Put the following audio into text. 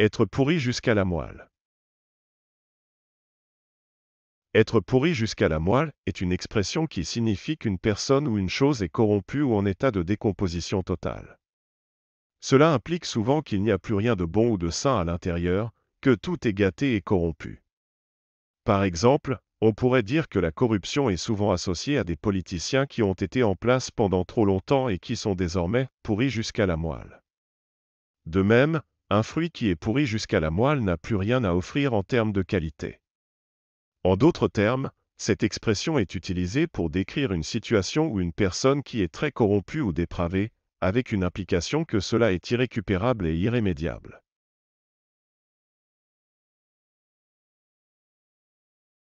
Être pourri jusqu'à la moelle. Être pourri jusqu'à la moelle est une expression qui signifie qu'une personne ou une chose est corrompue ou en état de décomposition totale. Cela implique souvent qu'il n'y a plus rien de bon ou de sain à l'intérieur, que tout est gâté et corrompu. Par exemple, on pourrait dire que la corruption est souvent associée à des politiciens qui ont été en place pendant trop longtemps et qui sont désormais pourris jusqu'à la moelle. De même, un fruit qui est pourri jusqu'à la moelle n'a plus rien à offrir en termes de qualité. En d'autres termes, cette expression est utilisée pour décrire une situation ou une personne qui est très corrompue ou dépravée, avec une implication que cela est irrécupérable et irrémédiable.